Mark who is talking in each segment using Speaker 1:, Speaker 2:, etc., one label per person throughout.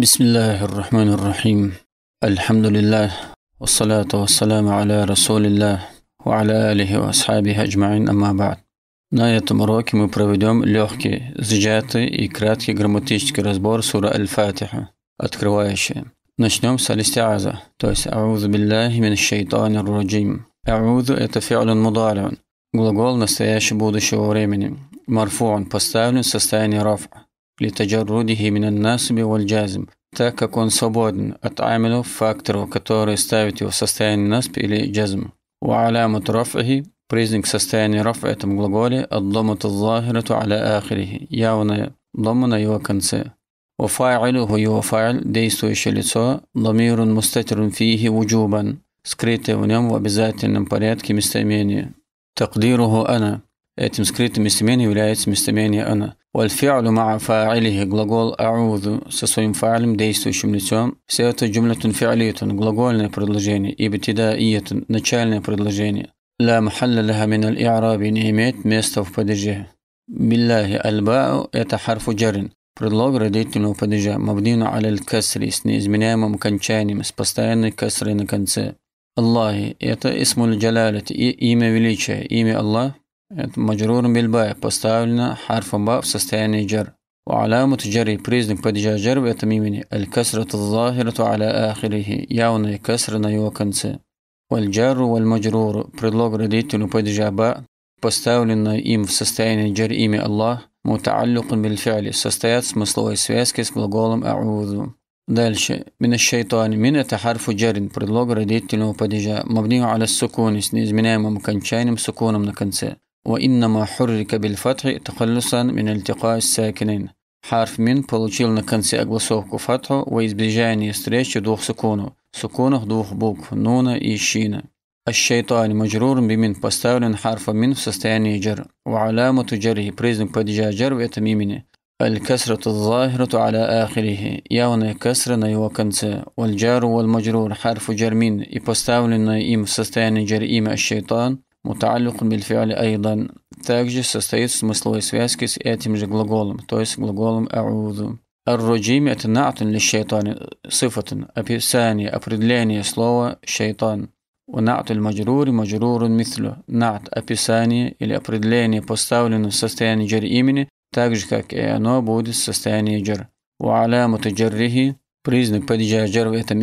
Speaker 1: بسم الله الرحمن الرحيم الحمد لله والصلاة والسلام على رسول الله وعلى آله وأصحابه أجمعين أما بعد На этом уроке мы проведем легкий, сжатый и краткий грамматический разбор сура Аль-Фатиха, открывающая. Начнем с алистиаза, то есть «Аузу биллахи мин шайтани раджим». «Аузу» – это фиалун мударион, глагол настоящего будущего времени. Марфуан поставлен в состоянии рафа. لتجرده من الناسب والجازم, так как он свободен от амину, факторов, которые ставят его в состояние насп или джазм. وعلامة рафахи – признак состояния рафа в этом глаголе «аддамату аллахирату аля ахирихи» явная дома на его конце. وفاعله его файл, действующее лицо, ضمير мустатирун فيه вуджубан – скрытое в нем в обязательном порядке местоимение. تقديره ана تمسكريت местоимение является местоимение «она». والفعل مع فاعله глагол أعوذ со своим фаилем, действующим лицом. Все это جملة فعلية глагольное предложение и ибтидаиة начальное предложение. لا محل لها من الإعراب не имеет места в падеже. بالله الباء это حرف جر Предлог родительного падежа мабнину аляль касри с неизменяемым окончанием, с постоянной касрой на конце. Аллахи – это исмуль джалалати, имя величия, имя Аллах مجرور بالباء поставлено حرف باء в состоянии جر وعلامة جره признак падежа جر это имени الكسرة الظاهرة على آخره явная кесра на его конце والجر والمجرور предлог родителю падежа باء поставленное им в состоянии جر имя Аллах متعلق بالفعل состоят в смысловой связке с глаголом أعوذ Дальше. Мин шайтан. Мин это харфу джарин, предлог родительного падежа, мабнию аля сукуни с неизменяемым окончанием сукуном на конце. وإنما حرك بالفتح تخلصا من التقاء الساكنين حرف من получил на конце огласовку фатху во избежание встречи двух سكونه سكونه двух بوك نون и شين الشيطان مجرور بمن поставлен حرف من في состоянии جر وعلامة جره признак падежа جر в الكسرة الظاهرة على آخره يعني كسرة на его конце والجار والمجرور حرف جر من и поставлен им в состоянии جر имя الشيطان متعلق بالفعل أيضا также состоит смысловой связки с этим же глаголом, то есть الرجيم يتنعت للشيطان صفة أبسانية أبردلانية سلوى شيطان ونعت المجرور مجرور مثله نعت أبسانية إلى أبردلانية поставлено в جر إيمني так же как и оно جر وعلامة جره بريزنك подъезжа جر в этом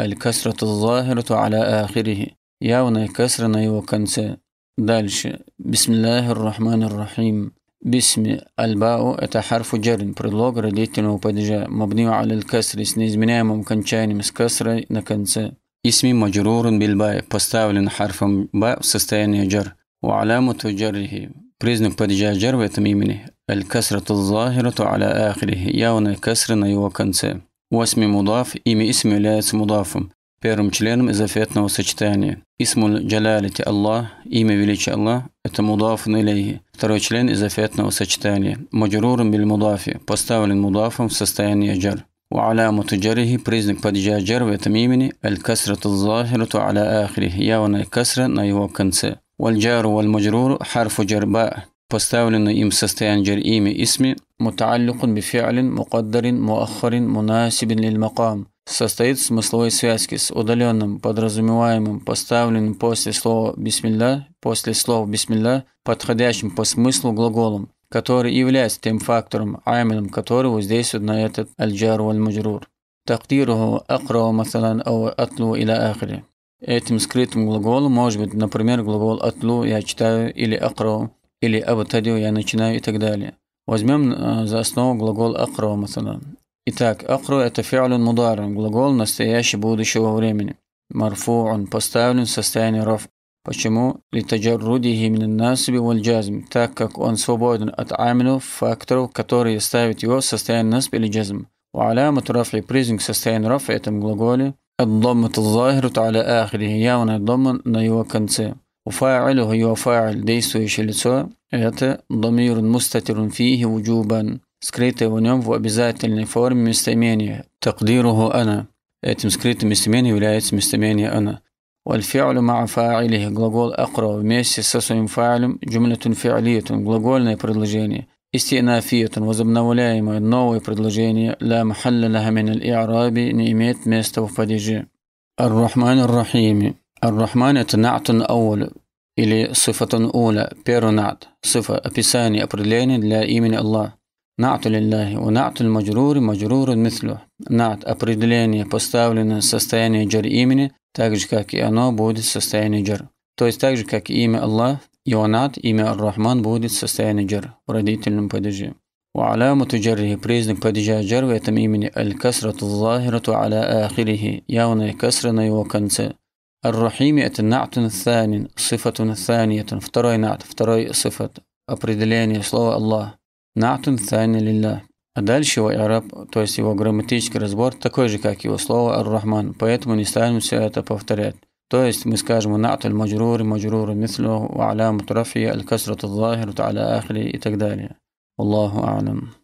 Speaker 1: الكسرة الظاهرة على آخره явная касра на его конце. Дальше. Бисмиллахи рахманир рахим. Бисми альбау – это харфу джарин, предлог родительного падежа, мабниу аль касри с неизменяемым кончанием с касрой на конце. Исми маджрурун бильбай, поставлен харфом ба в состоянии джар. Уаляму джаррихи. Признак падежа джар в этом имени – аль-касра тузахирату аля ахрихи, явная касра на его конце. Восьми мудаф, имя Исм является мудафом. Первым членом из афетного сочетания. Исмуль джалалити Аллах, имя величия Аллах, это мудаф нылейхи. Второй член из афетного сочетания. Маджрурум биль мудафи, поставлен мудафом в состоянии джар. وعلامة جره признак падежа джар в этом имени аль касра тазахиру ту аля آخره явная касра на его конце джару والمجرور маджруру, харфу джарба, поставленный им в состояние джар имя اسم متعلق بفعل مقدر مؤخر مناسب للمقام состоит в смысловой связке с удаленным, подразумеваемым, поставленным после слова «бисмилля», после слова «бисмилля», подходящим по смыслу глаголом, который является тем фактором, амилом которого здесь вот на этот аль-джар валь-муджрур. Тактируху акра масалан ау атлу или ахри. Этим скрытым глаголом может быть, например, глагол атлу я читаю или акро, или абтадю я начинаю и так далее. Возьмем э, за основу глагол акра масалан. Итак, акру – это фиалюн мудар, глагол настоящего будущего времени. Марфу он поставлен в состояние ров. Почему? Литаджаррудихи насби валь джазм, так как он свободен от амину факторов, которые ставят его в состояние насб или джазм. وعلامة رفع признак состояния رفع этом глаголе الضمة الظاهرة على آخره явно الضمة на его конце. У وفاعله его фа'иль, действующее лицо, это ضمير مستتر فيه وجوبا скрытое в нем в обязательной форме местоимение «такдируху ана». Этим скрытым местоимением является местоимение «ана». والفعل مع فاعله глагол акро вместе со своим фаилем جملة فعلية глагольное предложение استئنافية возобновляемое новое предложение لا محل لها من иараби не имеет места в падеже Рахими. الرحيم Рахман это نعت أول или صفة أولى первый نعت صفة описание определение для имени Аллах Нато лиллахи, у нато мажрури, мажруру мислю. Нат – определение, поставлено в состояние джар имени, так же, как и оно будет в состоянии джар. То есть так же, как и имя Аллах, и Ионат, имя Ар-Рахман будет в состоянии джар в родительном падеже. وعلامة جره признак падежа جر в этом имени الكسرة الظاهرة على آخره явная касра на его конце. الرحيم это نعت ثان صفة ثانية второй نعت второй صفة определение слова Аллах Натун сайна лилля. А дальше его араб, то есть его грамматический разбор, такой же, как его слово ар-рахман, поэтому не станем все это повторять. То есть мы скажем натуль маджрур, маджрур мислю, ва аляму трафи, аль-касрату захиру, ахли и так далее. Аллаху алям.